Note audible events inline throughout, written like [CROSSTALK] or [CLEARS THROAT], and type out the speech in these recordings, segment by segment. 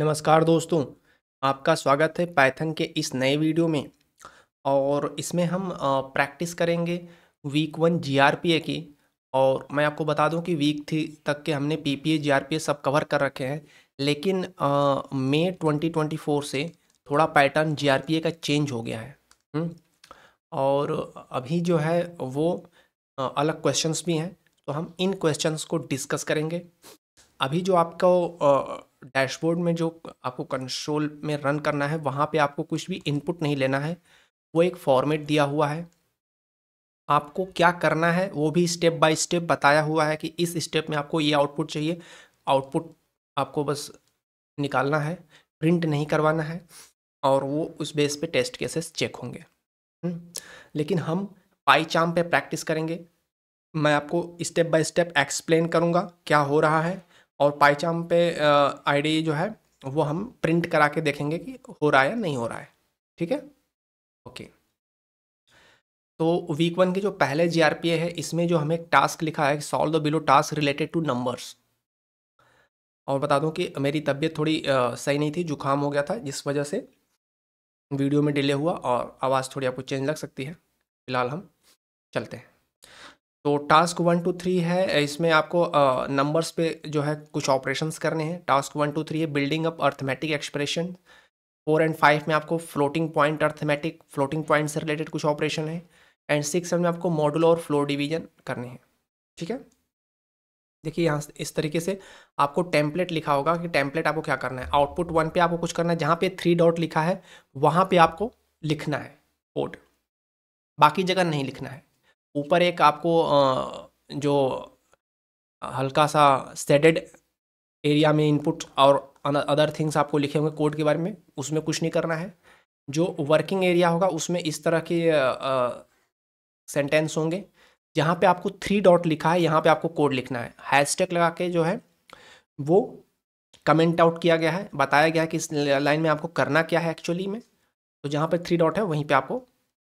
नमस्कार दोस्तों आपका स्वागत है पाइथन के इस नए वीडियो में और इसमें हम प्रैक्टिस करेंगे वीक वन जी की और मैं आपको बता दूं कि वीक थ्री तक के हमने पी जीआरपीए सब कवर कर रखे हैं लेकिन मई 2024 से थोड़ा पैटर्न जी का चेंज हो गया है हुँ? हम्म। और अभी जो है वो अलग क्वेश्चंस भी हैं तो हम इन क्वेश्चंस को डिस्कस करेंगे अभी जो आपको डैशबोर्ड में जो आपको कंसोल में रन करना है वहाँ पे आपको कुछ भी इनपुट नहीं लेना है वो एक फॉर्मेट दिया हुआ है आपको क्या करना है वो भी स्टेप बाय स्टेप बताया हुआ है कि इस स्टेप में आपको ये आउटपुट चाहिए आउटपुट आपको बस निकालना है प्रिंट नहीं करवाना है और वो उस बेस पे टेस्ट केसेस चेक होंगे हम्म, लेकिन हम पाई चाम पे प्रैक्टिस करेंगे मैं आपको स्टेप बाय स्टेप एक्सप्लेन करूँगा क्या हो रहा है और पाईचाम पे आईडी जो है वो हम प्रिंट करा के देखेंगे कि हो रहा है या नहीं हो रहा है ठीक है ओके तो वीक वन के जो पहले जी है इसमें जो हमें एक टास्क लिखा है solve the below task related to numbers और बता दूं कि मेरी तबीयत थोड़ी आ, सही नहीं थी जुकाम हो गया था जिस वजह से वीडियो में डिले हुआ और आवाज़ थोड़ी आपको चेंज लग सकती है फिलहाल हम चलते हैं तो टास्क वन टू थ्री है इसमें आपको नंबर्स पे जो है कुछ ऑपरेशंस करने हैं टास्क वन टू थ्री है building up arithmetic expression four and five में आपको floating point arithmetic floating point से रिलेटेड कुछ ऑपरेशन है एंड सिक्स में आपको मॉडल और फ्लोर डिवीजन करने हैं ठीक है देखिए यहाँ इस तरीके से आपको टेम्पलेट लिखा होगा कि टेम्पलेट आपको क्या करना है आउटपुट वन पे आपको कुछ करना है जहाँ पे थ्री डॉट लिखा है वहाँ पे आपको लिखना है कोड बाकी जगह नहीं लिखना है ऊपर एक आपको जो हल्का सा सेडेड एरिया में इनपुट और अदर थिंग्स आपको लिखे होंगे कोड के बारे में उसमें कुछ नहीं करना है जो वर्किंग एरिया होगा उसमें इस तरह के सेंटेंस होंगे जहाँ पे आपको थ्री डॉट लिखा है यहाँ पे आपको कोड लिखना है हैशटैग लगा के जो है वो कमेंट आउट किया गया है बताया गया है कि इस लाइन में आपको करना क्या है एक्चुअली में तो जहाँ पे थ्री डॉट है वहीं पे आपको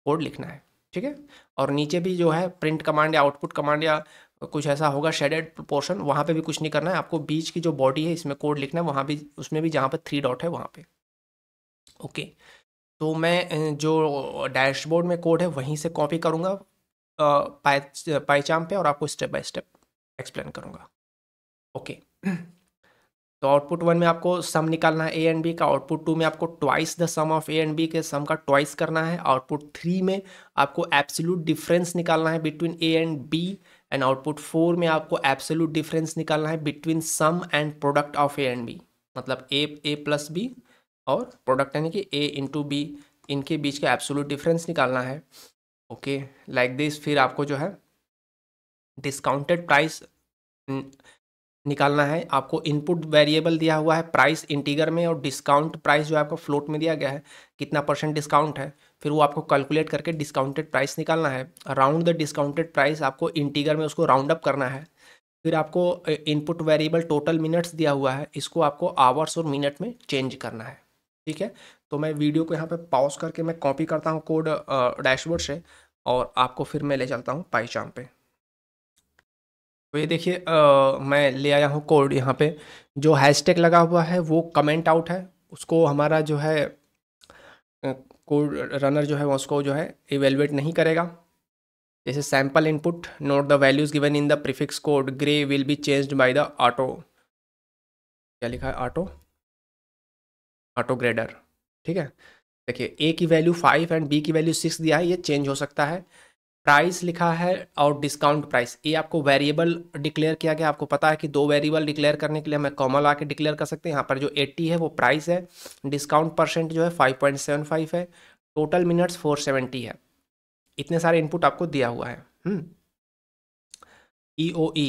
कोड लिखना है ठीक है और नीचे भी जो है प्रिंट कमांड या आउटपुट कमांड या कुछ ऐसा होगा शेडेड पोर्शन वहाँ पे भी कुछ नहीं करना है आपको बीच की जो बॉडी है इसमें कोड लिखना है वहाँ भी उसमें भी जहाँ पर थ्री डॉट है वहाँ पे ओके तो मैं जो डैशबोर्ड में कोड है वहीं से कॉपी करूँगा पाइचाम पाईचाम पे और आपको स्टेप बाय स्टेप एक्सप्लेन करूँगा ओके okay. तो आउटपुट वन में आपको सम निकालना है ए एंड बी का आउटपुट टू में आपको twice the sum of A and B के सम का ट्वाइस करना है आउटपुट थ्री में आपको एब्सोल्यूट डिफरेंस निकालना है between A and B and output four में आपको एब्सोल्यूट डिफरेंस निकालना है between sum and product of A and B मतलब ए ए प्लस बी और प्रोडक्ट यानी कि ए इंटू बी इनके बीच का एब्सोल्यूट डिफरेंस निकालना है ओके लाइक दिस फिर आपको जो है डिस्काउंटेड प्राइस निकालना है आपको इनपुट वेरिएबल दिया हुआ है प्राइस इंटीगर में और डिस्काउंट प्राइस जो आपको फ्लोट में दिया गया है कितना परसेंट डिस्काउंट है फिर वो आपको कैलकुलेट करके डिस्काउंटेड प्राइस निकालना है राउंड द डिस्काउंटेड प्राइस आपको इंटीगर में उसको राउंड अप करना है फिर आपको इनपुट वेरिएबल टोटल मिनट्स दिया हुआ है इसको आपको आवर्स और मिनट में चेंज करना है ठीक है तो मैं वीडियो को यहाँ पर पॉज करके मैं कॉपी करता हूँ कोड डैशबोर्ड से और आपको फिर मैं ले चलता हूँ पाईचाम पर तो ये देखिए मैं ले आया हूँ कोड यहाँ पे जो हैशटैग लगा हुआ है वो कमेंट आउट है उसको हमारा जो है कोड रनर जो है वो उसको जो है इवेलुएट नहीं करेगा जैसे sample input note the values given in the prefix code grey will be changed by the auto क्या लिखा है ऑटो ऑटो ग्रेडर ठीक है देखिए ए की वैल्यू फाइव एंड बी की वैल्यू सिक्स दिया है ये चेंज हो सकता है प्राइस लिखा है और डिस्काउंट प्राइस ये आपको वेरिएबल डिक्लेयर किया गया आपको पता है कि दो वेरिएबल डिक्लेयर करने के लिए हमें कॉमन ला के डिक्लेयर कर सकते हैं यहाँ पर जो 80 है वो प्राइस है डिस्काउंट परसेंट जो है 5.75 है टोटल मिनट्स 470 है इतने सारे इनपुट आपको दिया हुआ है E O E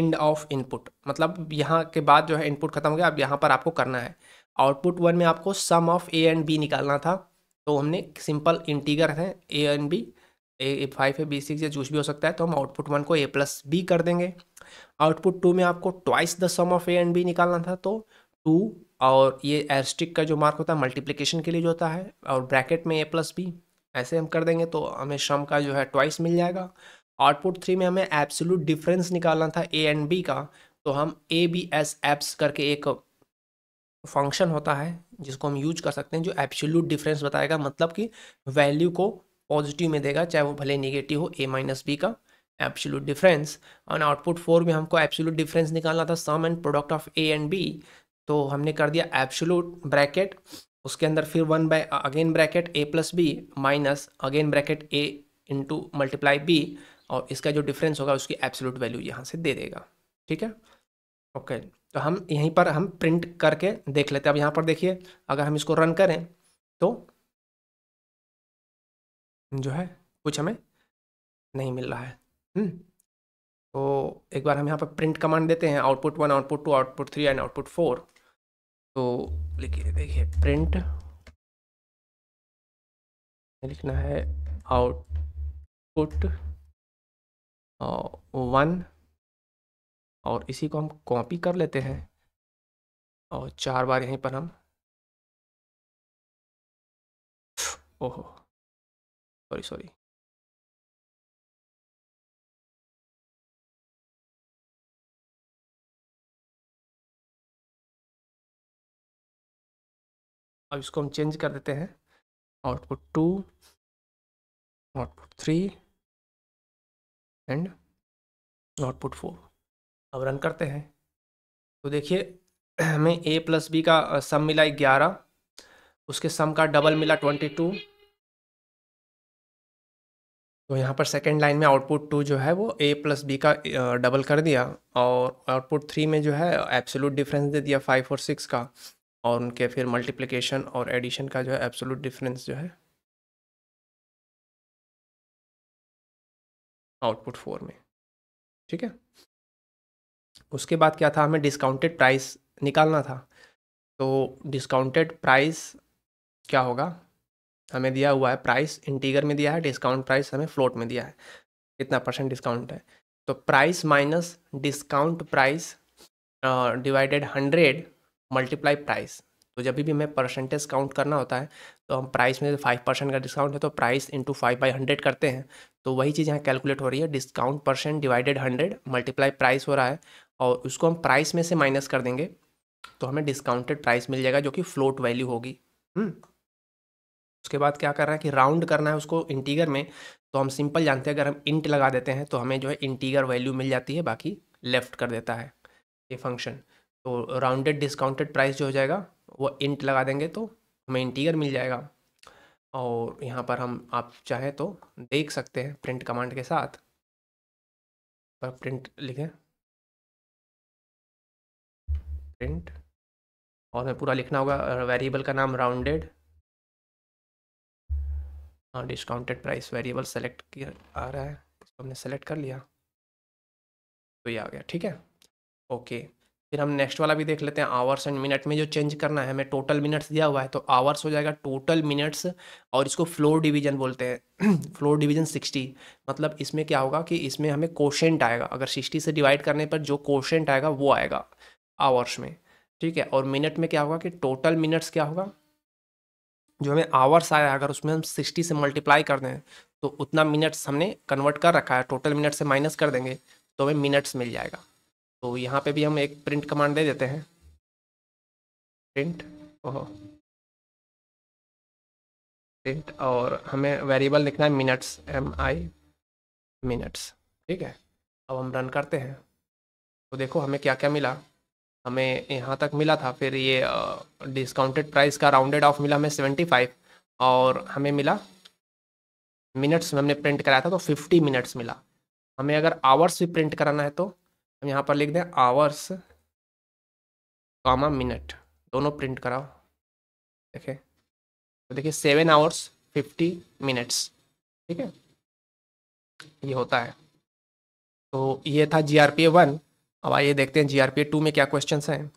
end of input मतलब यहाँ के बाद जो है इनपुट खत्म हो गया अब यहाँ पर आपको करना है आउटपुट वन में आपको sum of A and B निकालना था तो हमने सिंपल इंटीगर है A and B A five है बी सिक्स या जूस भी हो सकता है तो हम आउटपुट वन को ए प्लस बी कर देंगे आउटपुट टू में आपको twice the sum of A and B निकालना था तो टू और ये एयरस्टिक का जो मार्क होता है मल्टीप्लिकेशन के लिए जो होता है और ब्रैकेट में ए प्लस बी ऐसे हम कर देंगे तो हमें सम का जो है ट्वाइस मिल जाएगा आउटपुट थ्री में हमें एब्सोल्यूट डिफरेंस निकालना था ए एंड बी का तो हम ए बी एस एप्स करके एक फंक्शन होता है जिसको हम यूज कर सकते हैं जो एब्सोल्यूट डिफरेंस बताएगा मतलब कि वैल्यू को पॉजिटिव में देगा चाहे वो भले निगेटिव हो ए माइनस बी का एब्सोल्यूट डिफरेंस और आउटपुट फोर में हमको एब्सोल्यूट डिफरेंस निकालना था sum and product of A and B तो हमने कर दिया एब्सोल्यूट ब्रैकेट उसके अंदर फिर one by again bracket A plus B minus again bracket A into multiply B और इसका जो डिफरेंस होगा उसकी एब्सोल्यूट वैल्यू यहाँ से दे देगा ठीक है ओके okay. तो हम यहीं पर हम प्रिंट करके देख लेते हैं अब यहाँ पर देखिए अगर हम इसको रन करें तो जो है कुछ हमें नहीं मिल रहा है हम्म। तो एक बार हम यहाँ पर प्रिंट कमांड देते हैं output one output two output three and output four तो लिखिए देखिए प्रिंट लिखना है आउटपुट वन और इसी को हम कॉपी कर लेते हैं और चार बार यहीं पर हम ओहो सॉरी सॉरी अब इसको हम चेंज कर देते हैं output two output three and output four अब रन करते हैं तो देखिए हमें ए प्लस बी का सम मिला ग्यारह उसके सम का डबल मिला ट्वेंटी टू तो यहाँ पर सेकेंड लाइन में आउटपुट टू जो है वो ए प्लस बी का डबल कर दिया और आउटपुट थ्री में जो है एब्सोलूट डिफरेंस दे दिया फाइव और सिक्स का और उनके फिर मल्टीप्लिकेशन और एडिशन का जो है एब्सोलूट डिफरेंस जो है आउटपुट फोर में ठीक है उसके बाद क्या था हमें डिस्काउंटेड प्राइस निकालना था तो डिस्काउंटेड प्राइस क्या होगा हमें दिया हुआ है प्राइस इंटीगर में दिया है डिस्काउंट प्राइस हमें फ्लोट में दिया है कितना परसेंट डिस्काउंट है तो price minus discount price divided hundred multiply price तो जब भी हमें परसेंटेज काउंट करना होता है तो हम प्राइस में फाइव परसेंट का डिस्काउंट है तो price into five by hundred करते हैं तो वही चीज़ यहाँ कैलकुलेट हो रही है discount percent divided hundred multiply price हो रहा है और उसको हम प्राइस में से माइनस कर देंगे तो हमें डिस्काउंटेड प्राइस मिल जाएगा जो कि फ्लोट वैल्यू होगी हम्म। उसके बाद क्या करना है कि राउंड करना है उसको इंटीगर में तो हम सिंपल जानते हैं अगर हम इंट लगा देते हैं तो हमें जो है इंटीगर वैल्यू मिल जाती है बाकी लेफ्ट कर देता है ये फंक्शन तो राउंडेड डिस्काउंटेड प्राइस जो हो जाएगा वो इंट लगा देंगे तो हमें इंटीगर मिल जाएगा और यहाँ पर हम आप चाहें तो देख सकते हैं प्रिंट कमांड के साथ पर प्रिंट लिखें प्रिंट और हमें पूरा लिखना होगा वेरिएबल का नाम राउंडेड हाँ डिस्काउंटेड प्राइस वेरिएबल सेलेक्ट किया आ रहा है इसको हमने सेलेक्ट कर लिया तो ये आ गया ठीक है ओके फिर हम नेक्स्ट वाला भी देख लेते हैं आवर्स एंड मिनट में जो चेंज करना है हमें टोटल मिनट्स दिया हुआ है तो आवर्स हो जाएगा टोटल मिनट्स और इसको फ्लोर डिवीजन बोलते हैं फ्लोर डिवीजन सिक्सटी मतलब इसमें क्या होगा कि इसमें हमें कोशेंट आएगा अगर सिक्सटी से डिवाइड करने पर जो कोशेंट आएगा वो आएगा आवर्स में ठीक है और मिनट में क्या होगा कि टोटल मिनट्स क्या होगा जो हमें आवर्स आया अगर उसमें हम सिक्सटी से मल्टीप्लाई कर दें तो उतना मिनट्स हमने कन्वर्ट कर रखा है टोटल मिनट से माइनस कर देंगे तो हमें मिनट्स मिल जाएगा तो यहाँ पे भी हम एक प्रिंट कमांड दे देते हैं प्रिंट ओहो प्रिंट और हमें वेरिएबल लिखना है मिनट्स एम आई मिनट्स ठीक है अब हम रन करते हैं तो देखो हमें क्या क्या मिला हमें यहाँ तक मिला था फिर ये डिस्काउंटेड प्राइस का राउंडेड ऑफ मिला हमें सेवेंटी फाइव और हमें मिला मिनट्स में हमने प्रिंट कराया था तो फिफ्टी मिनट्स मिला हमें अगर आवर्स भी प्रिंट कराना है तो हम यहाँ पर लिख दें आवर्स कॉमा मिनट दोनों प्रिंट कराओ देखें तो देखिए सेवन आवर्स फिफ्टी मिनट्स ठीक है ये होता है तो ये था जी आर पी वन अब आइए देखते हैं जीआरपीए टू में क्या क्वेश्चंस हैं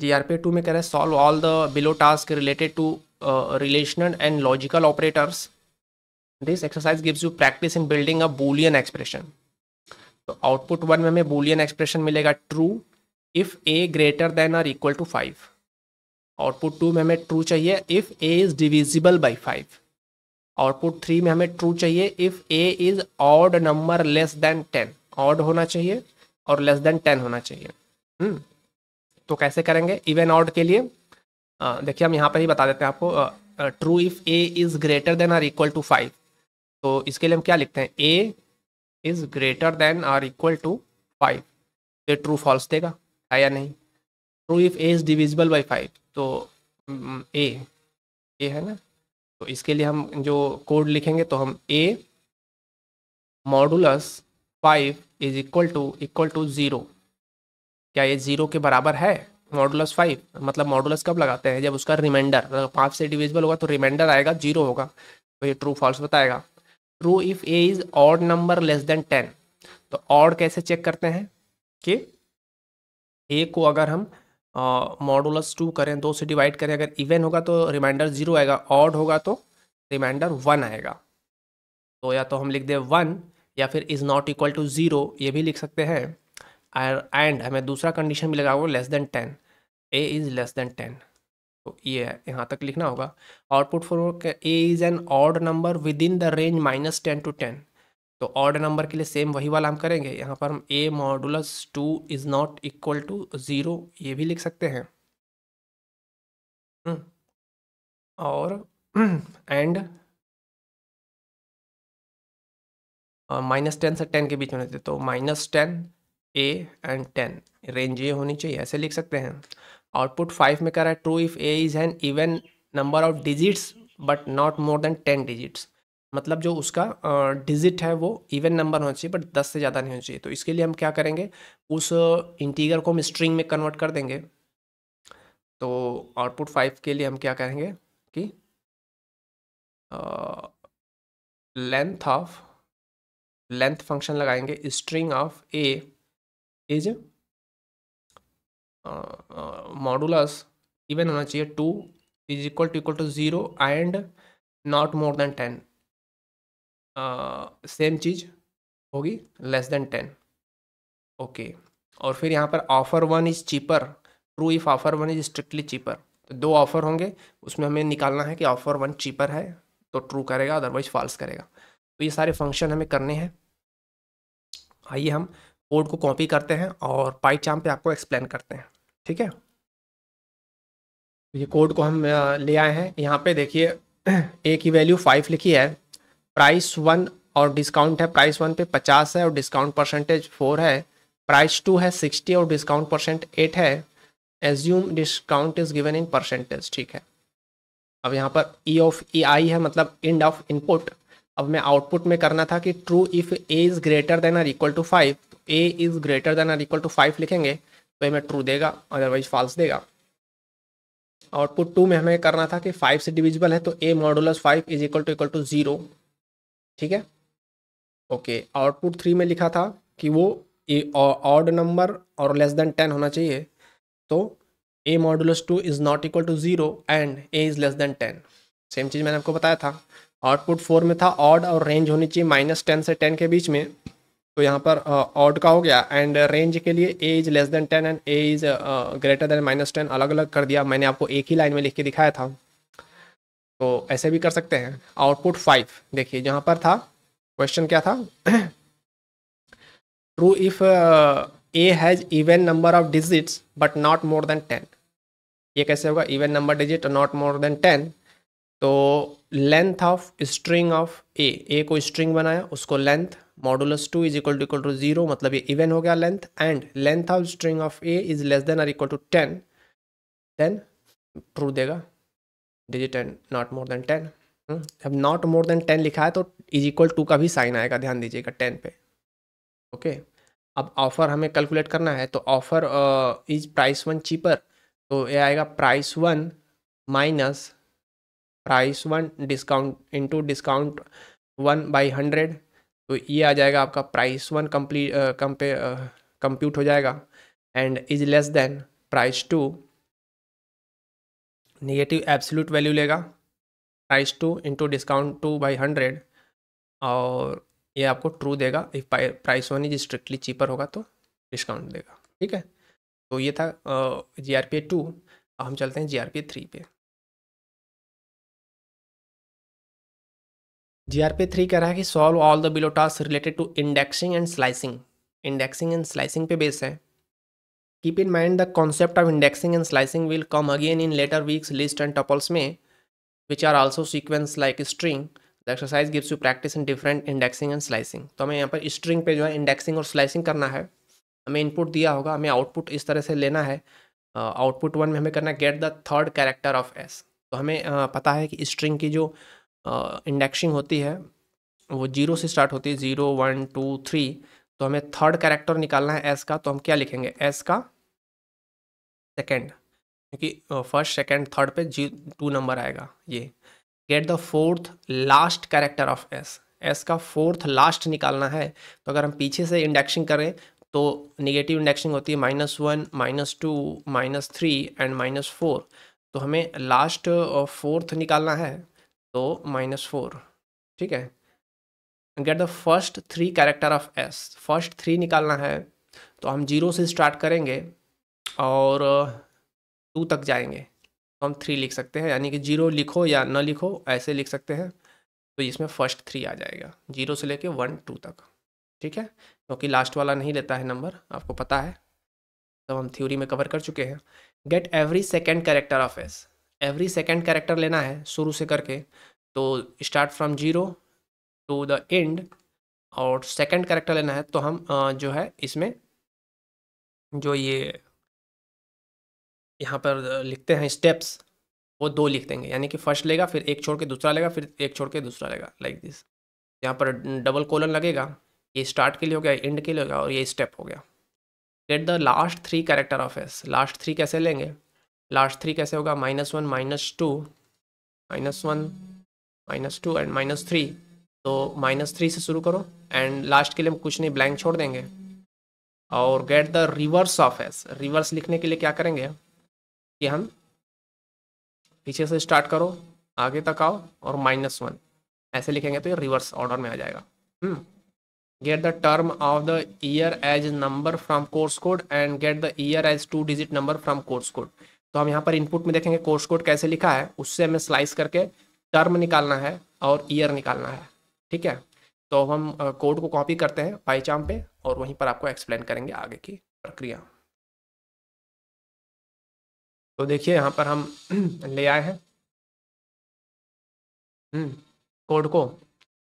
जीआरपीए टू में कह रहे हैं solve all the below task related to relational and logical operators this exercise gives you practice in building a boolean expression तो आउटपुट वन में हमें बोलियन एक्सप्रेशन मिलेगा true if A greater than और equal to five output two में हमें true चाहिए if A is divisible by five output three में हमें ट्रू चाहिए if A is odd number less than ten odd होना चाहिए और लेस देन टेन होना चाहिए हम्म, तो कैसे करेंगे इवन ऑड के लिए देखिए हम यहाँ पर ही बता देते हैं आपको true if A is greater than or equal to five तो इसके लिए हम क्या लिखते हैं A is greater than or equal to five ये ट्रू फॉल्स देगा है या नहीं true if A is divisible by five तो ए हम्म, ए है ना तो इसके लिए हम जो कोड लिखेंगे तो हम A modulus five is equal to equal to zero क्या ये ज़ीरो के बराबर है मॉडुलस फाइव मतलब मॉडुलस कब लगाते हैं जब उसका रिमाइंडर पाँच से डिविजिबल होगा तो रिमाइंडर आएगा जीरो होगा तो ये ट्रू फॉल्स बताएगा true if A is odd number less than ten तो ऑड कैसे चेक करते हैं कि ए को अगर हम मॉडुलस टू करें दो से डिवाइड करें अगर इवेन होगा तो रिमाइंडर जीरो आएगा ऑड होगा तो रिमाइंडर वन आएगा तो या तो हम लिख दें वन या फिर is not equal to zero ये भी लिख सकते हैं एंड हमें दूसरा कंडीशन भी लगा हुआ less than ten A is less than ten तो ये है यहाँ तक लिखना होगा output for A is an odd number within the range minus ten to ten तो ऑर्ड नंबर के लिए सेम वही वाला हम करेंगे यहाँ पर हम A modulus two is not equal to zero ये भी लिख सकते हैं हम्म, और एंड माइनस टेन से टेन के बीच में तो minus ten A and ten range ये होनी चाहिए ऐसे लिख सकते हैं आउटपुट फाइव में कह रहा है true if A is an even number of digits but not more than ten digits मतलब जो उसका डिजिट है वो इवन नंबर होना चाहिए बट दस से ज़्यादा नहीं होना चाहिए तो इसके लिए हम क्या करेंगे उस इंटीगर को हम स्ट्रिंग में कन्वर्ट कर देंगे तो आउटपुट फाइव के लिए हम क्या करेंगे कि लेंथ ऑफ लेंथ फंक्शन लगाएंगे string of A is modulus even होना चाहिए two is equal to equal to zero and not more than ten same चीज़ होगी लेस देन टेन ओके और फिर यहाँ पर offer one is cheaper true if offer one is strictly cheaper तो दो ऑफर होंगे उसमें हमें निकालना है कि ऑफर वन चीपर है तो ट्रू करेगा अदरवाइज फॉल्स करेगा तो ये सारे फंक्शन हमें करने हैं आइए हम कोड को कॉपी करते हैं और पाई चाम पे आपको एक्सप्लेन करते हैं ठीक है तो ये कोड को हम ले आए हैं यहाँ पे देखिए ए की वैल्यू फाइव लिखी है प्राइस वन और डिस्काउंट है प्राइस वन पे पचास है और डिस्काउंट परसेंटेज फोर है प्राइस टू है सिक्सटी और डिस्काउंट परसेंट एट है assume discount is given in percentage ठीक है अब यहाँ पर ई ऑफ ई आई है मतलब इंड ऑफ इनपुट अब मैं आउटपुट में करना था कि true if A is greater than or equal to five A is greater than or equal to five लिखेंगे तो हमें ट्रू देगा अदरवाइज फॉल्स देगा आउटपुट टू में हमें करना था कि फाइव से डिविजिबल है तो A modulus five is equal to equal to zero ठीक है ओके आउटपुट थ्री में लिखा था कि वो ऑड नंबर और लेस देन टेन होना चाहिए तो A modulus two is not equal to zero and A is less than ten same चीज़ मैंने आपको बताया था आउटपुट फोर में था ऑड और रेंज होनी चाहिए माइनस टेन से टेन के बीच में तो यहाँ पर ऑड का हो गया एंड रेंज के लिए A is less than ten and A is greater than minus ten अलग अलग कर दिया मैंने आपको एक ही लाइन में लिख के दिखाया था तो ऐसे भी कर सकते हैं आउटपुट फाइव देखिए जहाँ पर था क्वेश्चन क्या था true if A has even number of digits but not more than ten ये कैसे होगा even number digit not more than ten तो length of string of A A को स्ट्रिंग बनाया उसको length modulus two is equal to equal to zero मतलब ये even हो गया length and length of string of A is less than or equal to ten then true देगा digit and not more than ten जब not more than ten लिखा है तो is equal to का भी साइन आएगा ध्यान दीजिएगा टेन पे ओके okay? अब ऑफ़र हमें कैलकुलेट करना है तो offer is price one cheaper तो ये आएगा price one minus price one discount into discount one by hundred तो ये आ जाएगा आपका प्राइस वन कम्प्ली कंपे हो जाएगा and is less than price two negative absolute value लेगा price two into discount two by hundred और ये आपको ट्रू देगा if price one is strictly cheaper होगा तो डिस्काउंट देगा ठीक है तो ये था जी आर पी टू अब हम चलते हैं जी आर पी थ्री पे जी आर पी थ्री कह रहा है कि solve all the below task related to indexing and slicing indexing and slicing पे बेस है keep in mind the concept of indexing and slicing will come again in later weeks list and tuples में which are also sequence like string the exercise gives you practice in different indexing and slicing तो हमें यहाँ पर string पे जो है indexing और slicing करना है हमें इनपुट दिया होगा हमें आउटपुट इस तरह से लेना है आउटपुट uh, वन में हमें करना है get the third character of S तो हमें uh, पता है कि स्ट्रिंग की जो इंडेक्सिंग uh, होती है वो जीरो से स्टार्ट होती है ज़ीरो वन टू थ्री तो हमें थर्ड कैरेक्टर निकालना है एस का तो हम क्या लिखेंगे एस का सेकेंड क्योंकि फर्स्ट सेकेंड थर्ड पे जी टू नंबर आएगा ये get the fourth last character of S S का फोर्थ लास्ट निकालना है तो अगर हम पीछे से इंडेक्सिंग करें तो निगेटिव इंडेक्सिंग होती है minus one minus two minus three and minus four तो हमें लास्ट फोर्थ निकालना है तो माइनस फोर ठीक है get the first three character of S first three निकालना है तो हम जीरो से स्टार्ट करेंगे और टू uh, तक जाएंगे तो हम थ्री लिख सकते हैं यानी कि जीरो लिखो या न लिखो ऐसे लिख सकते हैं तो इसमें फर्स्ट थ्री आ जाएगा जीरो से लेके वन टू तक ठीक है क्योंकि तो लास्ट वाला नहीं लेता है नंबर आपको पता है तब तो हम थ्योरी में कवर कर चुके हैं get every second character of S every second character लेना है शुरू से करके तो start from zero to the end और सेकंड कैरेक्टर लेना है तो हम जो है इसमें जो ये यहाँ पर लिखते हैं स्टेप्स वो दो लिख देंगे यानी कि फर्स्ट लेगा फिर एक छोड़ के दूसरा लेगा फिर एक छोड़ के दूसरा लेगा लाइक दिस यहाँ पर डबल कोलन लगेगा ये स्टार्ट के लिए हो गया एंड के लिए हो गया और ये स्टेप हो गया get the last three character of S last three कैसे लेंगे लास्ट थ्री कैसे होगा minus one minus two minus one minus two and minus three तो माइनस थ्री से शुरू करो एंड लास्ट के लिए कुछ नहीं ब्लैंक छोड़ देंगे और get the reverse of S reverse लिखने के लिए क्या करेंगे कि हम पीछे से स्टार्ट करो आगे तक आओ और माइनस वन ऐसे लिखेंगे तो ये रिवर्स ऑर्डर में आ जाएगा get the term of the year as number from course code and get the year as two digit number from course code तो हम यहाँ पर इनपुट में देखेंगे कोर्स कोड कैसे लिखा है उससे हमें स्लाइस करके टर्म निकालना है और ईयर निकालना है ठीक है तो हम कोड को कॉपी करते हैं पाईचाम पे और वहीं पर आपको एक्सप्लेन करेंगे आगे की प्रक्रिया तो देखिए यहाँ पर हम [CLEARS THROAT] ले आए हैं कोड हम्म, को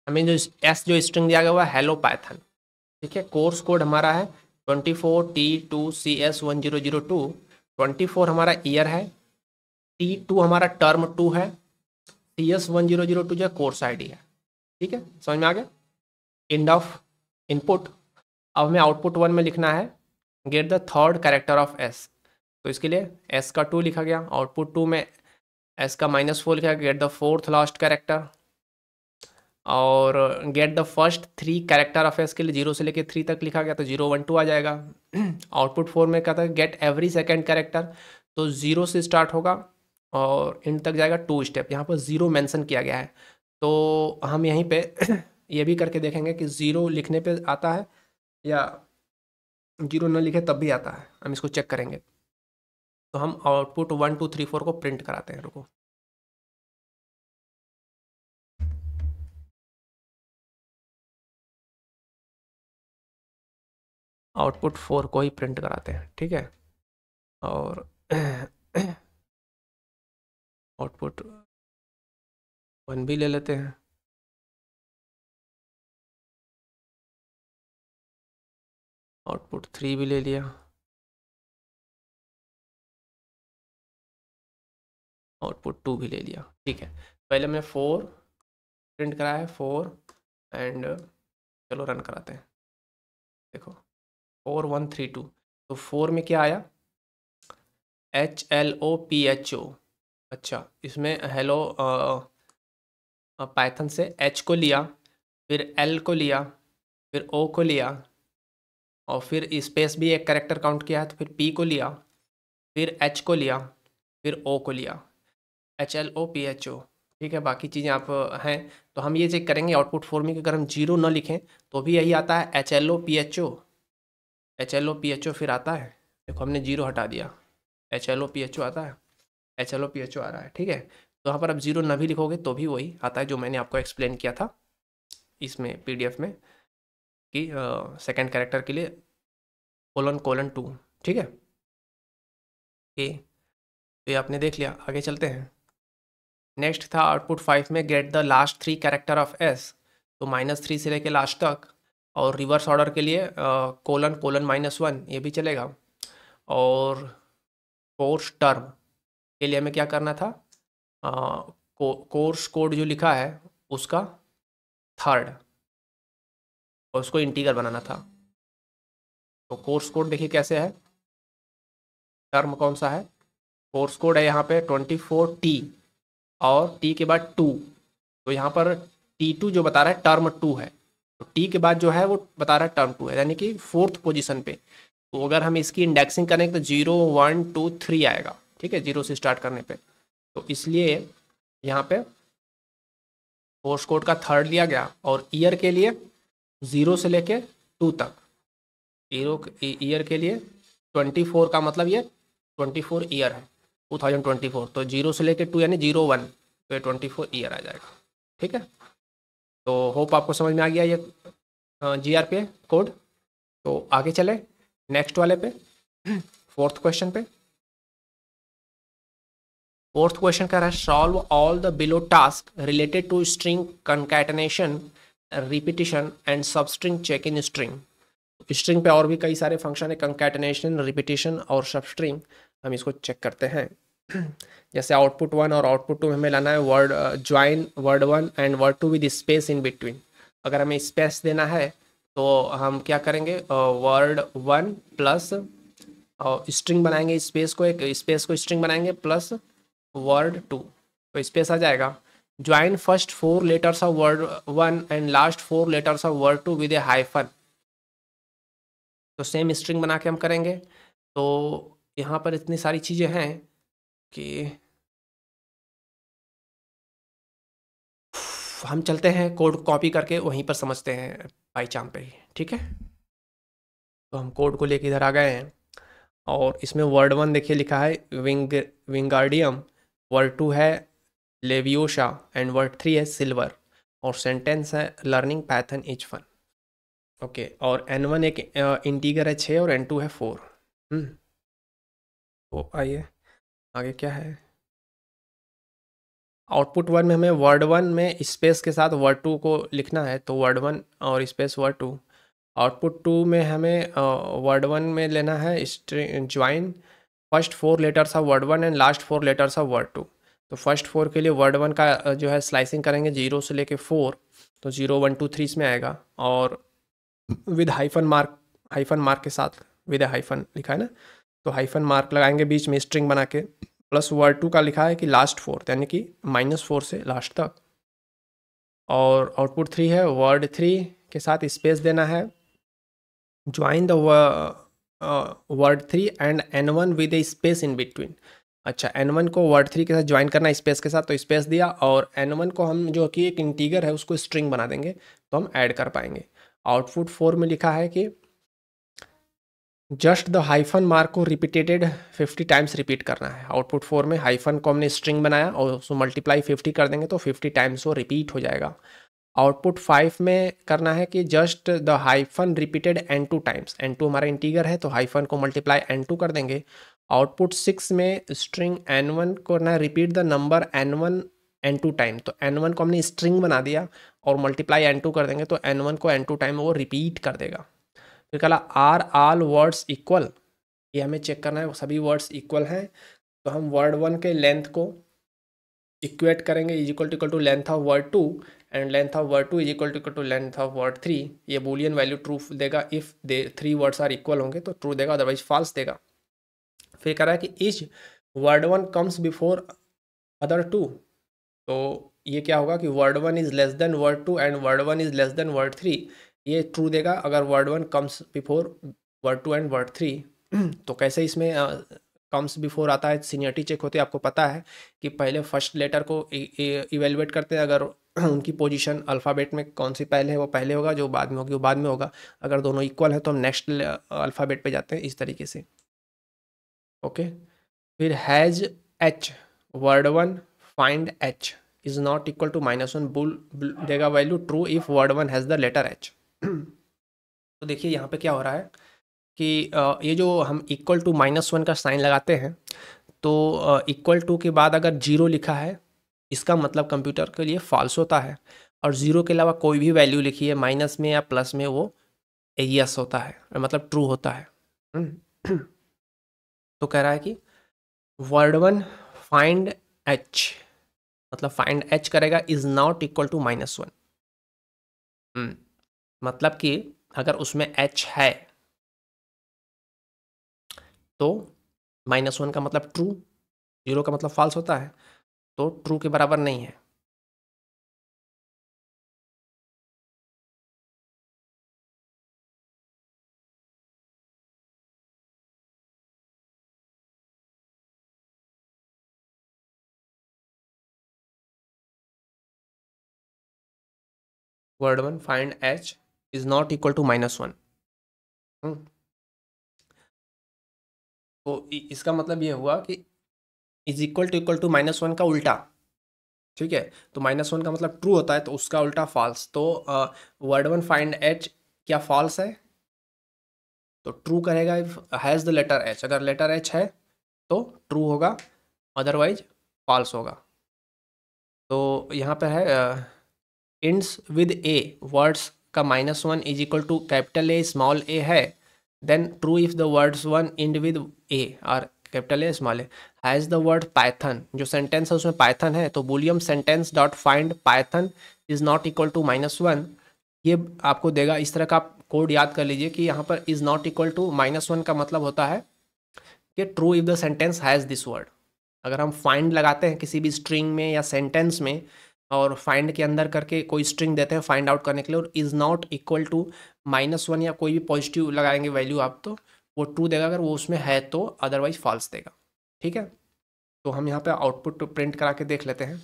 हमें जो एस जो स्ट्रिंग दिया गया हुआ है हेलो पाइथन ठीक है कोर्स कोड हमारा है twenty four T two C S one zero zero two twenty four हमारा ईयर है टी टू हमारा टर्म टू है C S one zero zero two जो कोर्स आई है ठीक है समझ में आ गया एंड ऑफ इनपुट अब हमें आउटपुट वन में लिखना है get the third character of S तो इसके लिए एस का टू लिखा गया आउटपुट टू में एस का माइनस फोर लिखा गया get the fourth last character और get the first three character of S के लिए जीरो से लेकर थ्री तक लिखा गया तो जीरो वन टू आ जाएगा आउटपुट [CLEARS THROAT] फोर में कहता है गेट एवरी सेकेंड कैरेक्टर तो जीरो से स्टार्ट होगा और इंड तक जाएगा टू स्टेप यहाँ पर जीरो मेंशन किया गया है तो हम यहीं पे [CLEARS THROAT] ये भी करके देखेंगे कि ज़ीरो लिखने पे आता है या जीरो न लिखे तब भी आता है हम इसको चेक करेंगे तो हम output one two three four को प्रिंट कराते हैं रुको आउटपुट फोर को ही प्रिंट कराते हैं ठीक है और आउटपुट [CLEARS THROAT] वन भी ले लेते हैं आउटपुट थ्री भी ले लिया आउटपुट टू भी ले लिया ठीक है पहले मैं फोर प्रिंट कराया है फोर एंड चलो रन कराते हैं देखो फोर वन थ्री टू तो फोर में क्या आया H L O P H O अच्छा इसमें हेलो और पाइथन से एच को लिया फिर एल को लिया फिर ओ को लिया और फिर स्पेस भी एक करेक्टर काउंट किया है तो फिर पी को लिया फिर एच को लिया फिर ओ को लिया H L O P H O ठीक है बाकी चीज़ें आप हैं तो हम ये चेक करेंगे आउटपुट फोर में अगर हम जीरो ना लिखें तो भी यही आता है H L O P H O H L O P H O फिर आता है देखो हमने जीरो हटा दिया H L O P H O आता है H L O P H O आ रहा है ठीक है तो यहाँ पर आप जीरो ना भी लिखोगे तो भी वही आता है जो मैंने आपको एक्सप्लेन किया था इसमें पीडीएफ में कि सेकंड कैरेक्टर के लिए कोलन कोलन टू ठीक है ओके तो ये आपने देख लिया आगे चलते हैं नेक्स्ट था आउटपुट फाइव में get the last three character of S तो माइनस थ्री से लेके लास्ट तक और रिवर्स ऑर्डर के लिए कोलन कोलन माइनस वन ये भी चलेगा और फोर्थ टर्म के लिए हमें क्या करना था कोर्स कोड जो लिखा है उसका थर्ड और उसको इंटीगर बनाना था तो कोर्स कोड देखिए कैसे है टर्म कौन सा है कोर्स कोड है यहाँ पे ट्वेंटी फोर टी और टी के बाद टू तो यहाँ पर टी टू जो बता रहा है टर्म टू है तो टी के बाद जो है वो बता रहा है टर्म टू है यानी कि फोर्थ पोजीशन पे तो अगर हम इसकी इंडेक्सिंग करेंगे तो जीरो वन टू थ्री आएगा ठीक है जीरो से स्टार्ट करने पर तो इसलिए यहाँ पे पोस्ट कोड का थर्ड लिया गया और ईयर के लिए ज़ीरो से लेके टू तक जीरो ईयर e- के लिए ट्वेंटी फोर का मतलब ये ट्वेंटी फोर ईयर है टू थाउजेंड ट्वेंटी फोर तो जीरो से लेके टू यानी जीरो वन तो ये ट्वेंटी फोर ईयर आ जाएगा ठीक है तो होप आपको समझ में आ गया ये जी आर पे कोड तो आगे चले नेक्स्ट वाले पे फोर्थ क्वेश्चन पे फोर्थ क्वेश्चन कह रहा है solve all the below task related to string concatenation repetition and substring check in string string पे और भी कई सारे फंक्शन है कंकैटनेशन रिपीटिशन और सबस्ट्रिंग हम इसको चेक करते हैं [CLEARS THROAT] जैसे आउटपुट वन और आउटपुट टू हमें लाना है word join word one and word two with space in between अगर हमें स्पेस देना है तो हम क्या करेंगे वर्ड वन प्लस और स्ट्रिंग बनाएंगे स्पेस को एक स्पेस को स्ट्रिंग बनाएंगे प्लस वर्ड टू तो स्पेस आ जाएगा join first four letters of word one and last four letters of word two with a hyphen तो सेम स्ट्रिंग बना के हम करेंगे तो यहाँ पर इतनी सारी चीज़ें हैं कि हम चलते हैं कोड कॉपी करके वहीं पर समझते हैं बाई चांप पे ही ठीक है तो हम कोड को लेके इधर आ गए हैं और इसमें वर्ड वन देखिए लिखा है विंग विंगार्डियम वर्ड टू है लेवियोशा एंड वर्ड थ्री है सिल्वर और सेंटेंस है learning Python is fun okay और एन वन एक इंटीगर है छः और एन टू है फोर हम्म। तो आइए आगे क्या है आउटपुट वन में हमें वर्ड वन में स्पेस के साथ वर्ड टू को लिखना है तो वर्ड वन और space word two output two में हमें वर्ड वन में लेना है join first four letters of word one and last four letters of word two तो फर्स्ट फोर के लिए वर्ड वन का जो है स्लाइसिंग करेंगे जीरो से लेके फोर तो जीरो वन टू थ्री इसमें आएगा और with hyphen mark hyphen mark के साथ विद हाइफन लिखा है ना तो हाइफन मार्क लगाएंगे बीच में स्ट्रिंग बना के प्लस वर्ड टू का लिखा है कि लास्ट फोर यानी कि माइनस फोर से लास्ट तक और आउटपुट थ्री है वर्ड थ्री के साथ स्पेस देना है join the word three and N one with a space in between अच्छा एन वन को वर्ड थ्री के साथ ज्वाइन करना स्पेस के साथ तो स्पेस दिया और एन वन को हम जो कि एक इंटीगर है उसको स्ट्रिंग बना देंगे तो हम ऐड कर पाएंगे आउटपुट फोर में लिखा है कि जस्ट द हाइफन मार्क को रिपीटेटेड फिफ्टी टाइम्स रिपीट करना है आउटपुट फोर में हाइफन को हमने स्ट्रिंग बनाया और उसको मल्टीप्लाई फिफ्टी कर देंगे तो फिफ्टी टाइम्स वो रिपीट हो जाएगा आउटपुट फाइव में करना है कि just the hyphen repeated N two times N two हमारा इंटीगर है तो हाइफन को मल्टीप्लाई एन टू कर देंगे आउटपुट सिक्स में स्ट्रिंग एन वन करना है repeat the number N one N two time तो एन वन को हमने स्ट्रिंग बना दिया और मल्टीप्लाई एन टू कर देंगे तो एन वन को एन टू टाइम वो रिपीट कर देगा फिर कहला आर आल वर्ड्स इक्वल ये हमें चेक करना है सभी वर्ड्स इक्वल हैं तो हम वर्ड वन के लेंथ को इक्वेट करेंगे is equal to equal to length of word two and length of word two is equal to equal to length of word three ये बोलियन वैल्यू ट्रू देगा if they three words are equal होंगे तो true देगा otherwise false देगा फिर कह रहा है कि is word one comes before other two तो ये क्या होगा कि word one is less than word two and word one is less than word three ये ट्रू देगा अगर word one comes before word two and word three तो कैसे इसमें कम्स बिफोर आता है सीनियरिटी चेक होते आपको पता है कि पहले फर्स्ट लेटर को इवेलुएट करते हैं अगर [CLEARS THROAT] उनकी पोजीशन अल्फ़ाबेट में कौन सी पहले है वो पहले होगा जो बाद में होगी वो बाद में होगा अगर दोनों इक्वल है तो हम नेक्स्ट अल्फ़ाबेट पे जाते हैं इस तरीके से ओके फिर has H word one find H is not equal to minus one bool देगा value true if word one has the letter H तो देखिए यहाँ पे क्या हो रहा है कि ये जो हम इक्वल टू माइनस वन का साइन लगाते हैं तो इक्वल टू के बाद अगर जीरो लिखा है इसका मतलब कंप्यूटर के लिए फॉल्स होता है और ज़ीरो के अलावा कोई भी वैल्यू लिखी है माइनस में या प्लस में वो यस होता है मतलब ट्रू होता है हम्म। तो कह रहा है कि वर्ड वन फाइंड एच मतलब फाइंड एच करेगा is not equal to minus one मतलब कि अगर उसमें एच है तो माइनस वन का मतलब ट्रू जीरो का मतलब फॉल्स होता है तो ट्रू के बराबर नहीं है word one find H is not equal to minus one तो इसका मतलब ये हुआ कि is equal to equal to minus one का उल्टा ठीक है तो माइनस वन का मतलब ट्रू होता है तो उसका उल्टा फॉल्स तो वर्ड वन फाइंड एच क्या फॉल्स है तो ट्रू करेगा if has the letter H अगर लेटर एच है तो ट्रू होगा अदरवाइज फॉल्स होगा तो यहाँ पर है इंड्स विद ए वर्ड्स का minus one is equal to capital A small A है then true if the words one end with a और कैपिटल है स्मॉल है हैज द वर्ड पाइथन जो सेंटेंस है उसमें पाइथन है तो boolean sentence dot find Python is not equal to minus one ये आपको देगा इस तरह का कोड याद कर लीजिए कि यहाँ पर is not equal to minus one का मतलब होता है कि true if the sentence has this word अगर हम फाइंड लगाते हैं किसी भी स्ट्रिंग में या सेंटेंस में और फाइंड के अंदर करके कोई स्ट्रिंग देते हैं फाइंड आउट करने के लिए और is not equal to minus one या कोई भी पॉजिटिव लगाएंगे वैल्यू आप तो वो ट्रू देगा अगर वो उसमें है तो अदरवाइज फॉल्स देगा ठीक है तो हम यहाँ पे आउटपुट प्रिंट तो करा के देख लेते हैं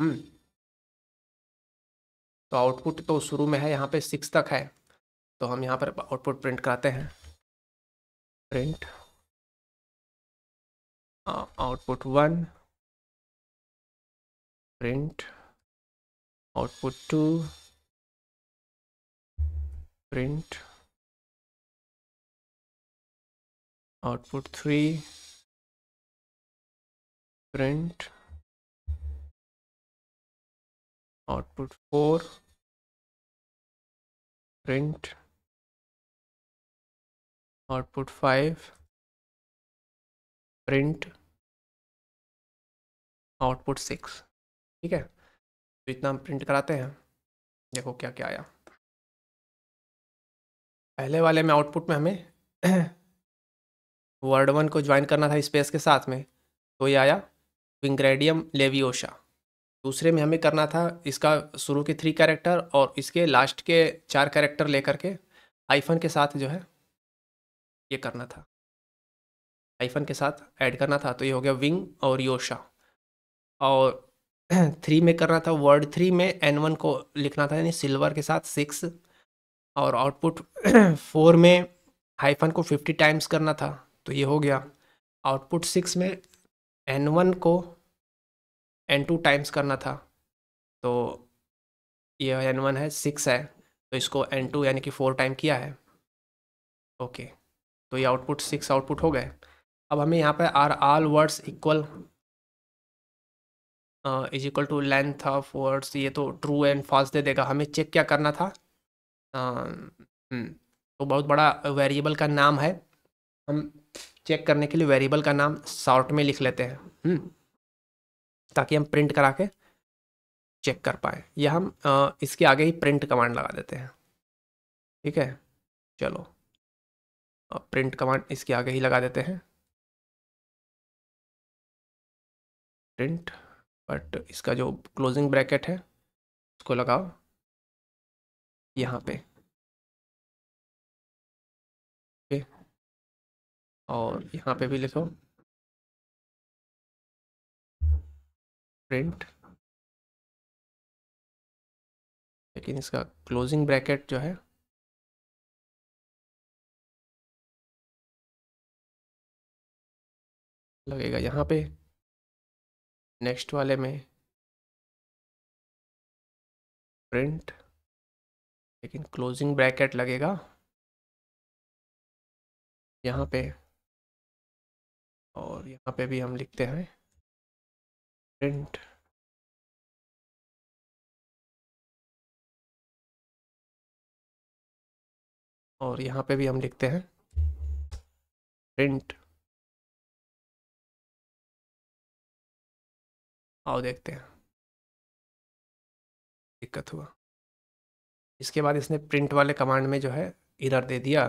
हम्म। तो आउटपुट तो शुरू में है यहाँ पे सिक्स तक है तो हम यहाँ पर आउटपुट प्रिंट कराते हैं print output one print output two print output 3 print output 4 print output 5 print output six ठीक है तो इतना हम प्रिंट कराते हैं देखो क्या क्या आया पहले वाले में आउटपुट में हमें वर्ड वन को ज्वाइन करना था स्पेस के साथ में तो ये आया विंग्रेडियम लेवियोशा दूसरे में हमें करना था इसका शुरू के थ्री कैरेक्टर और इसके लास्ट के चार कैरेक्टर लेकर के आईफन के साथ जो है ये करना था आईफन के साथ ऐड करना था तो ये हो गया विंग और योशा और थ्री [CLEARS THROAT] में करना था वर्ड थ्री में एन वन को लिखना था यानी सिल्वर के साथ सिक्स और आउटपुट [CLEARS THROAT] फोर में हाइफन को फिफ्टी टाइम्स करना था तो ये हो गया आउटपुट सिक्स में एन वन को एन टू टाइम्स करना था तो ये एन वन है सिक्स है तो इसको एन टू यानी कि फोर टाइम किया है ओके तो ये आउटपुट सिक्स आउटपुट हो गए अब हमें यहाँ पर are all words equal is equal to length of words ये तो ट्रू एंड फॉल्स दे देगा हमें चेक क्या करना था हम्म, तो बहुत बड़ा वेरिएबल का नाम है हम चेक करने के लिए वेरिएबल का नाम शॉर्ट में लिख लेते हैं हम्म, ताकि हम प्रिंट करा के चेक कर पाए या हम इसके आगे ही प्रिंट कमांड लगा देते हैं ठीक है चलो प्रिंट कमांड इसके आगे ही लगा देते हैं प्रिंट बट इसका जो क्लोजिंग ब्रैकेट है उसको लगाओ यहाँ पे ओके और यहाँ पे भी लिखो प्रिंट लेकिन इसका क्लोजिंग ब्रैकेट जो है लगेगा यहाँ पे नेक्स्ट वाले में प्रिंट लेकिन क्लोजिंग ब्रैकेट लगेगा यहाँ पे और यहाँ पे भी हम लिखते हैं प्रिंट और यहाँ पे भी हम लिखते हैं प्रिंट आओ देखते हैं दिक्कत हुआ इसके बाद इसने प्रिंट वाले कमांड में जो है इरर दे दिया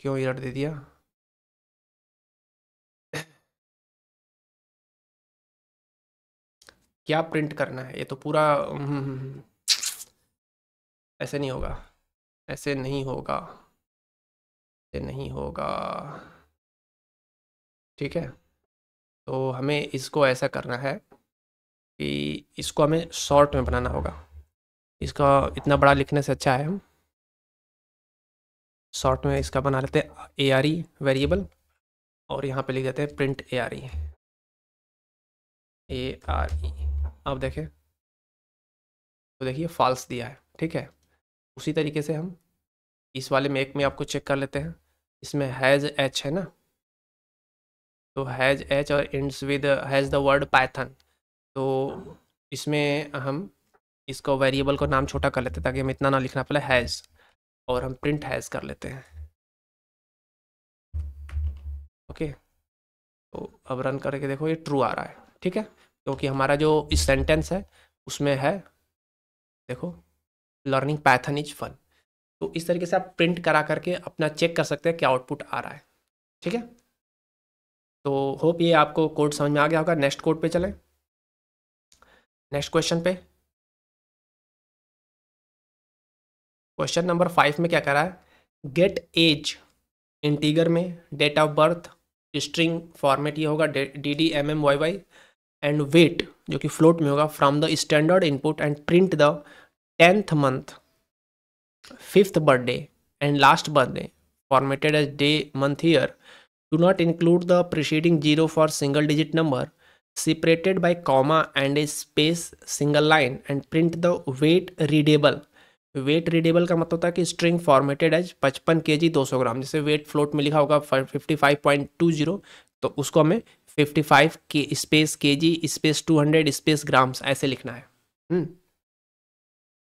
क्यों इरर दे दिया [COUGHS] क्या प्रिंट करना है ये तो पूरा हम्म, हम्म, हम्म, ऐसे नहीं होगा ऐसे नहीं होगा ऐसे नहीं होगा ठीक है तो हमें इसको ऐसा करना है कि इसको हमें शॉर्ट में बनाना होगा इसका इतना बड़ा लिखने से अच्छा है हम शॉर्ट में इसका बना लेते हैं ए आर ई वेरिएबल और यहाँ पे लिख देते हैं print A R E A R E आप देखें तो देखिए फॉल्स दिया है ठीक है उसी तरीके से हम इस वाले मेक में आपको चेक कर लेते हैं इसमें हैज़ एच है ना तो हैज़ एच और ends with has the word Python तो इसमें हम इसको वेरिएबल को नाम छोटा कर लेते हैं ताकि हमें इतना ना लिखना पड़े हैज़ और हम प्रिंट हैज़ कर लेते हैं ओके तो अब रन करके देखो ये ट्रू आ रहा है ठीक है क्योंकि तो हमारा जो इस सेंटेंस है उसमें है देखो लर्निंग पैथन इज फन तो इस तरीके से आप प्रिंट करा करके अपना चेक कर सकते हैं कि आउटपुट आ रहा है ठीक है तो होप ये आपको कोड समझ में आ गया होगा नेक्स्ट कोड पे चलें नेक्स्ट क्वेश्चन पे क्वेश्चन नंबर फाइव में क्या करा है गेट एज इंटीगर में date of birth string format ये होगा D D M M Y Y and weight जो कि फ्लोट में होगा from the standard input and print the tenth month fifth birthday and last birthday formatted as day month year do not include the preceding zero for single digit number separated by comma and a space single line and print the weight readable weight readable का मतलब था कि string formatted as पचपन के जी ग्राम जैसे wait float में लिखा होगा 55.20 तो उसको हमें 55 के स्पेस के जी स्पेस 200 स्पेस ग्राम्स ऐसे लिखना है हम्म।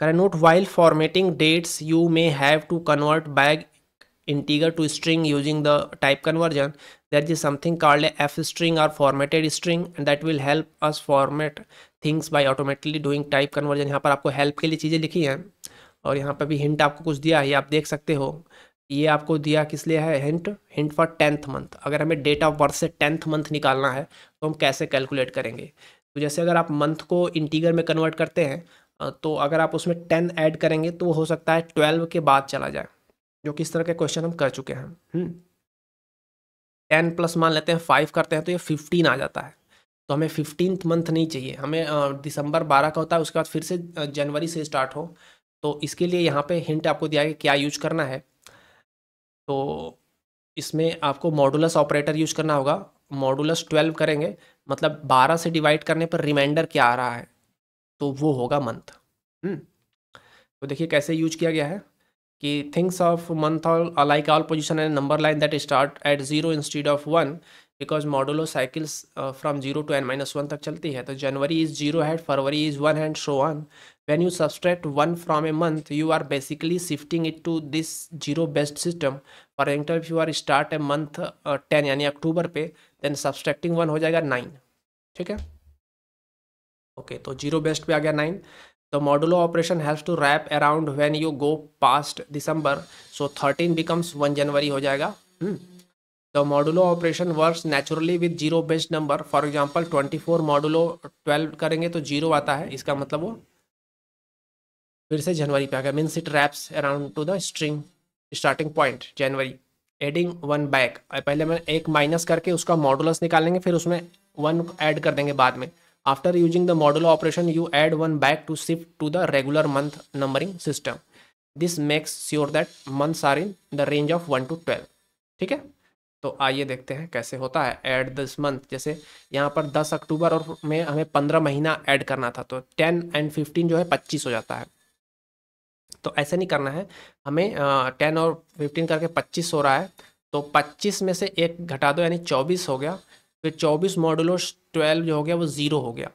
करें note while formatting dates you may have to convert back integer to string using the type conversion that is something called F string or formatted string that will help us format things by automatically doing type conversion यहाँ पर आपको help के लिए चीज़ें लिखी हैं और यहाँ पर भी हिंट आपको कुछ दिया है आप देख सकते हो ये आपको दिया किस लिए है hint hint for tenth month अगर हमें डेट ऑफ बर्थ से टेंथ मंथ निकालना है तो हम कैसे कैलकुलेट करेंगे तो जैसे अगर आप मंथ को इंटीगर में कन्वर्ट करते हैं तो अगर आप उसमें टेन ऐड करेंगे तो वो हो सकता है ट्वेल्व के बाद चला जाए जो कि इस तरह के क्वेश्चन हम कर चुके हैं टेन हम्म। प्लस मान लेते हैं फाइव करते हैं तो ये फिफ्टीन आ जाता है तो हमें फिफ्टीन मंथ नहीं चाहिए हमें दिसंबर बारह का होता है उसके बाद फिर से जनवरी से स्टार्ट हो तो इसके लिए यहाँ पे हिंट आपको दिया है क्या यूज करना है तो इसमें आपको मॉडुलस ऑपरेटर यूज करना होगा मॉडुलस ट्वेल्व करेंगे मतलब बारह से डिवाइड करने पर रिमाइंडर क्या आ रहा है तो वो होगा मंथ हम्म, तो देखिए कैसे यूज किया गया है कि things of month all alike all position and number line that start at zero instead of one because modulo cycles from zero to N minus one तक चलती है तो January is zero and February is one and so one when you subtract 1 from a month you are basically shifting it to this zero based system for example if you are start a month uh, 10 यानी अक्टूबर पे then subtracting one हो जाएगा nine ठीक है okay okay, तो zero based पे आ गया nine the modulo operation has to wrap around when you go past December so thirteen becomes one जनवरी हो जाएगा the modulo operation works naturally with zero based number for example 24 modulo 12 करेंगे तो zero आता है इसका मतलब वो फिर से जनवरी पे आ गया means it wraps around to the string starting point January adding one back पहले मैं एक माइनस करके उसका मॉडुलस निकालेंगे फिर उसमें वन ऐड कर देंगे बाद में after using the modulo operation you add one back to shift to the regular month numbering system this makes sure that months are in the range of one to twelve ठीक है तो आइए देखते हैं कैसे होता है ऐड दिस मंथ जैसे यहाँ पर 10 अक्टूबर और में हमें 15 महीना ऐड करना था तो 10 एंड 15 जो है 25 हो जाता है तो ऐसे नहीं करना है हमें टेन और फिफ्टीन करके पच्चीस हो रहा है तो पच्चीस में से एक घटा दो यानी चौबीस हो गया फिर चौबीस मॉडुलो ट्वेल्व जो हो गया वो जीरो हो गया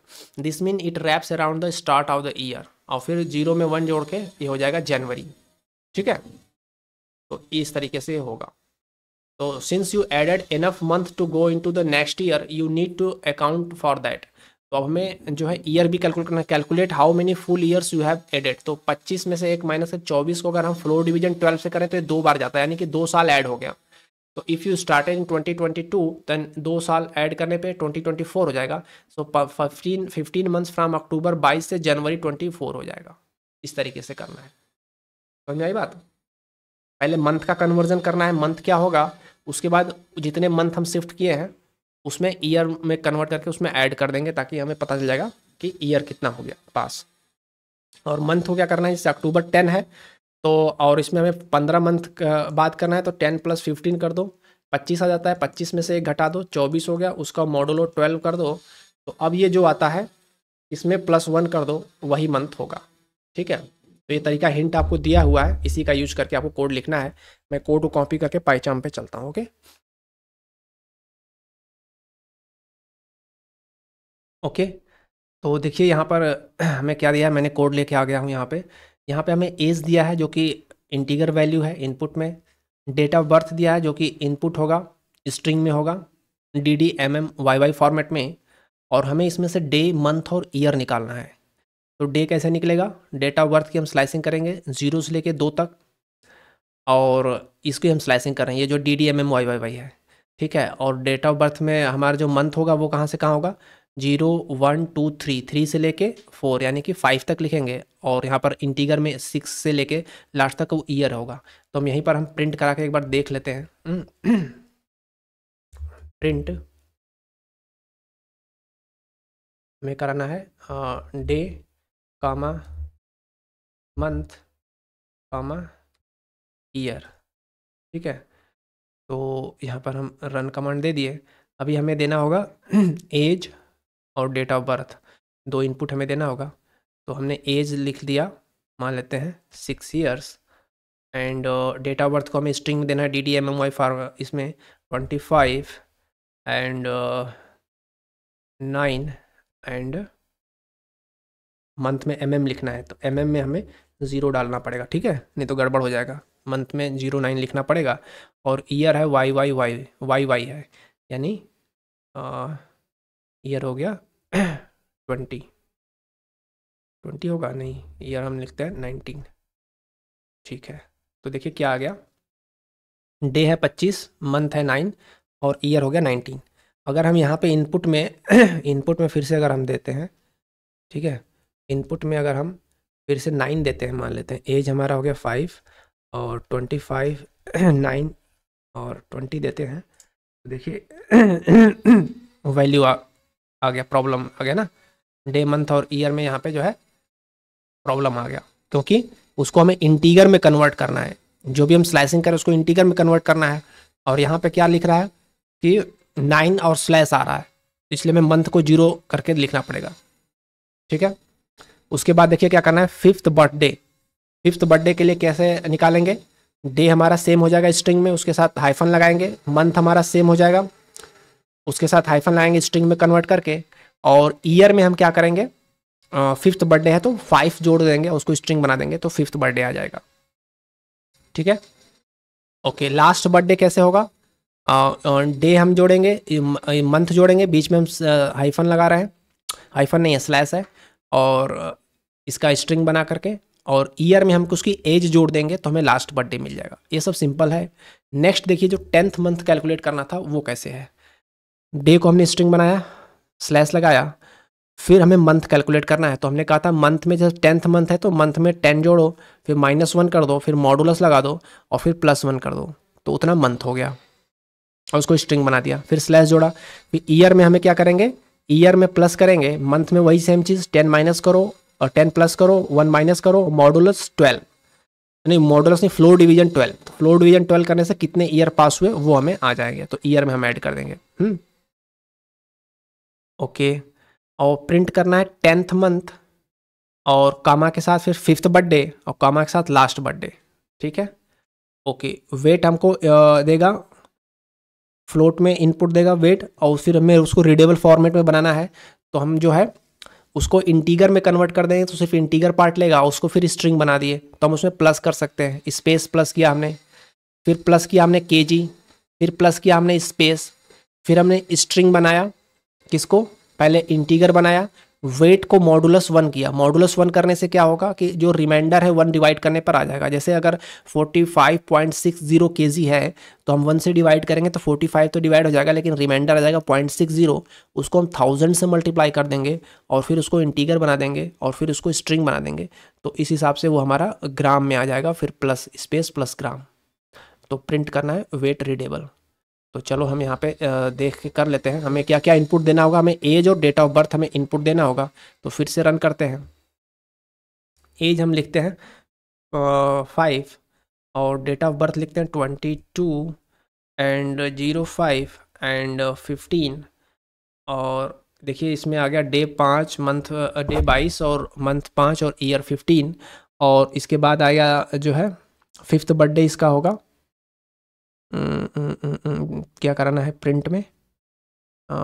this mean it wraps around the start of the year और फिर जीरो में वन जोड़ के ये हो जाएगा जनवरी ठीक है तो इस तरीके से होगा तो since you added enough month to go into the next year you need to account for that तो अब हमें जो है ईयर भी कैलकुलेट करना है calculate how many full years you have added तो 25 में से एक माइनस है 24 को अगर हम फ्लोर डिवीजन 12 से करें तो ये दो बार जाता है यानी कि दो साल ऐड हो गया तो if you start in twenty twenty two then दो साल ऐड करने पे ट्वेंटी ट्वेंटी फोर हो जाएगा so fifteen fifteen months from October बाईस से जनवरी ट्वेंटी फोर हो जाएगा इस तरीके से करना है समझ आई बात पहले मंथ का कन्वर्जन करना है मंथ क्या होगा उसके बाद जितने मंथ हम शिफ्ट किए हैं उसमें ईयर में कन्वर्ट करके उसमें ऐड कर देंगे ताकि हमें पता चल जाएगा कि ईयर कितना हो गया पास और मंथ हो क्या करना है जैसे अक्टूबर टेन है तो और इसमें हमें पंद्रह मंथ बात करना है तो टेन प्लस फिफ्टीन कर दो पच्चीस आ जाता है पच्चीस में से एक घटा दो चौबीस हो गया उसका मॉडल हो ट्वेल्व कर दो तो अब ये जो आता है इसमें प्लस वन कर दो वही मंथ होगा ठीक है तो ये तरीका हिंट आपको दिया हुआ है इसी का यूज करके आपको कोड लिखना है मैं कोड को कॉपी करके पाईचाम पे चलता हूँ ओके ओके तो देखिए यहाँ पर [CLEARS THROAT] हमें क्या दिया है मैंने कोड लेके आ गया हूँ यहाँ पे यहाँ पे हमें एज दिया है जो कि इंटीगर वैल्यू है इनपुट में डेट ऑफ बर्थ दिया है जो कि इनपुट होगा स्ट्रिंग में होगा D D M M Y Y format में और हमें इसमें से डे मंथ और ईयर निकालना है तो डे कैसे निकलेगा डेट ऑफ बर्थ की हम स्लाइसिंग करेंगे जीरो से लेके दो तक और इसकी हम स्लाइसिंग कर रहे हैं ये जो D D M M Y Y Y है ठीक है और डेट ऑफ बर्थ में हमारा जो मंथ होगा वो कहाँ से कहाँ होगा zero one two three three से लेके फोर यानी कि फाइव तक लिखेंगे और यहाँ पर इंटीगर में सिक्स से लेके लास्ट तक वो ईयर होगा तो हम यहीं पर हम प्रिंट करा के एक बार देख लेते हैं हम्म। प्रिंट में कराना है day comma month comma year ठीक है तो यहाँ पर हम रन कमांड दे दिए अभी हमें देना होगा एज और डेट ऑफ बर्थ दो इनपुट हमें देना होगा तो हमने एज लिख दिया मान लेते हैं six years and date of birth को हमें स्ट्रिंग में देना है D D M M Y for इसमें twenty five and nine and month में एम एम लिखना है तो एम एम में हमें ज़ीरो डालना पड़ेगा ठीक है नहीं तो गड़बड़ हो जाएगा मंथ में जीरो नाइन लिखना पड़ेगा और ईयर है Y Y Y Y Y है यानी uh, ईयर हो गया [CLEARS THROAT] ट्वेंटी ट्वेंटी होगा नहीं ईयर हम लिखते हैं नाइनटीन ठीक है तो देखिए क्या आ गया डे है पच्चीस मंथ है नाइन और ईयर हो गया नाइनटीन अगर हम यहाँ पे इनपुट में [CLEARS THROAT] इनपुट में फिर से अगर हम देते हैं ठीक है इनपुट में अगर हम फिर से नाइन देते हैं मान लेते हैं एज हमारा हो गया फाइव और ट्वेंटी फाइव [CLEARS THROAT] नाइन और ट्वेंटी देते हैं तो देखिए वैल्यू आ आ गया प्रॉब्लम आ गया ना डे मंथ और ईयर में यहाँ पे जो है प्रॉब्लम आ गया क्योंकि उसको हमें इंटीगर में कन्वर्ट करना है जो भी हम स्लाइसिंग करें उसको इंटीगर में कन्वर्ट करना है और यहाँ पे क्या लिख रहा है कि नाइन और स्लैश आ रहा है इसलिए मैं मंथ को जीरो करके लिखना पड़ेगा ठीक है उसके बाद देखिए क्या करना है फिफ्थ बर्थडे फिफ्थ बर्थडे के लिए कैसे निकालेंगे डे हमारा सेम हो जाएगा स्ट्रिंग में उसके साथ हाइफन लगाएंगे मंथ हमारा सेम हो जाएगा उसके साथ हाइफन लाएंगे स्ट्रिंग में कन्वर्ट करके और ईयर में हम क्या करेंगे फिफ्थ बर्थडे है तो फाइव जोड़ देंगे उसको स्ट्रिंग बना देंगे तो फिफ्थ बर्थडे आ जाएगा ठीक है ओके लास्ट बर्थडे कैसे होगा डे हम जोड़ेंगे मंथ जोड़ेंगे बीच में हम हाइफन लगा रहे हैं हाइफन नहीं है स्लैश है और इसका स्ट्रिंग बना करके और ईयर में हम उसकी एज जोड़ देंगे तो हमें लास्ट बर्थडे मिल जाएगा ये सब सिंपल है नेक्स्ट देखिए जो टेंथ मंथ कैलकुलेट करना था वो कैसे है डे को हमने स्ट्रिंग बनाया स्लैश लगाया फिर हमें मंथ कैलकुलेट करना है तो हमने कहा था मंथ में जब टेंथ मंथ है तो मंथ में टेन जोड़ो फिर माइनस वन कर दो फिर मॉडुलस लगा दो और फिर प्लस वन कर दो तो उतना मंथ हो गया और उसको स्ट्रिंग बना दिया फिर स्लैश जोड़ा फिर ईयर में हमें क्या करेंगे ईयर में प्लस करेंगे मंथ में वही सेम चीज़ टेन माइनस करो और टेन प्लस करो वन माइनस करो मॉडुलस ट्वेल्व नहीं मॉडुलस नहीं फ्लोर डिवीजन ट्वेल्व तो फ्लोर डिवीजन ट्वेल्व करने से कितने ईयर पास हुए वो हमें आ जाएंगे तो ईयर में हम ऐड कर देंगे हुँ? हम्म। ओके और प्रिंट करना है टेंथ मंथ और कामा के साथ फिर फिफ्थ बर्थडे और कामा के साथ लास्ट बर्थडे ठीक है ओके वेट हमको देगा फ्लोट में इनपुट देगा वेट और फिर हमें उसको रीडेबल फॉर्मेट में बनाना है तो हम जो है उसको इंटीगर में कन्वर्ट कर देंगे तो सिर्फ इंटीगर पार्ट लेगा उसको फिर स्ट्रिंग बना दिए तो हम उसमें प्लस कर सकते हैं स्पेस प्लस किया हमने फिर प्लस किया हमने के जी फिर प्लस किया हमने स्पेस फिर हमने स्ट्रिंग बनाया किसको पहले इंटीगर बनाया वेट को मॉडुलस वन किया मॉडुलस वन करने से क्या होगा कि जो रिमाइंडर है वन डिवाइड करने पर आ जाएगा जैसे अगर 45.60 केजी है तो हम वन से डिवाइड करेंगे तो 45 तो डिवाइड हो जाएगा लेकिन रिमाइंडर आ जाएगा 0.60 उसको हम थाउजेंड से मल्टीप्लाई कर देंगे और फिर उसको इंटीगर बना देंगे और फिर उसको स्ट्रिंग बना देंगे तो इस हिसाब से वो हमारा ग्राम में आ जाएगा फिर प्लस स्पेस प्लस ग्राम तो प्रिंट करना है वेट रीडेबल तो चलो हम यहाँ पे देख के कर लेते हैं हमें क्या क्या इनपुट देना होगा हमें एज और डेट ऑफ बर्थ हमें इनपुट देना होगा तो फिर से रन करते हैं एज हम लिखते हैं फाइव और डेट ऑफ बर्थ लिखते हैं twenty two and zero five and fifteen और देखिए इसमें आ गया डे पाँच मंथ डे बाईस और मंथ पाँच और ईयर फिफ्टीन और इसके बाद आया जो है फिफ्थ बर्थडे इसका होगा हम्म, हम्म, हम्म, क्या कराना है प्रिंट में आ,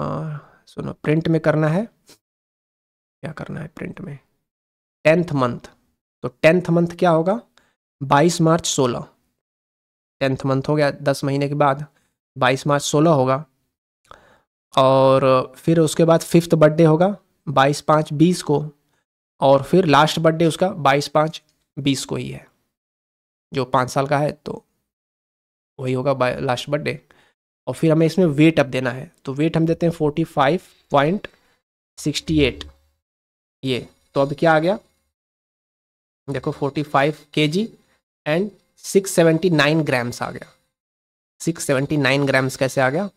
सुनो प्रिंट में करना है क्या करना है प्रिंट में टेंथ मंथ तो टेंथ मंथ क्या होगा बाईस मार्च सोलह टेंथ मंथ हो गया दस महीने के बाद बाईस मार्च सोलह होगा और फिर उसके बाद फिफ्थ बर्थडे होगा बाईस पाँच बीस को और फिर लास्ट बर्थडे उसका बाईस पाँच बीस को ही है जो पाँच साल का है तो वही होगा बाय लास्ट बर्थडे और फिर हमें इसमें वेट अप देना है तो वेट हम देते हैं forty five point sixty eight ये तो अब क्या आ गया देखो forty five K G and six seventy nine grams आ गया सिक्स सेवेंटी नाइन ग्राम्स कैसे आ गया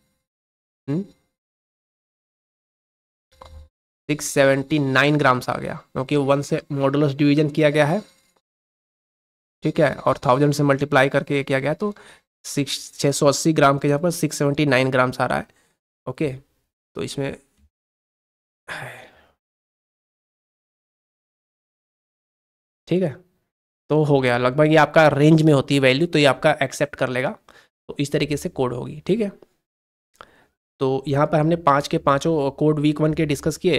सिक्स सेवेंटी नाइन ग्राम्स आ गया क्योंकि वन से मॉडुलस डिवीजन किया गया है ठीक है और थाउजेंड से मल्टीप्लाई करके किया गया तो सिक्स छः सौ अस्सी ग्राम के जगह पर सिक्स सेवेंटी नाइन ग्राम्स आ रहा है ओके तो इसमें ठीक है तो हो गया लगभग ये आपका रेंज में होती है वैल्यू तो ये आपका एक्सेप्ट कर लेगा तो इस तरीके से कोड होगी ठीक है तो यहाँ पर हमने पाँच के पाँचों कोड वीक वन के डिस्कस किए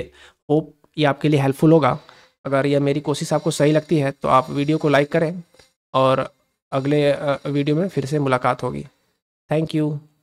होप ये आपके लिए हेल्पफुल होगा अगर यह मेरी कोशिश आपको सही लगती है तो आप वीडियो को लाइक करें और अगले वीडियो में फिर से मुलाकात होगी थैंक यू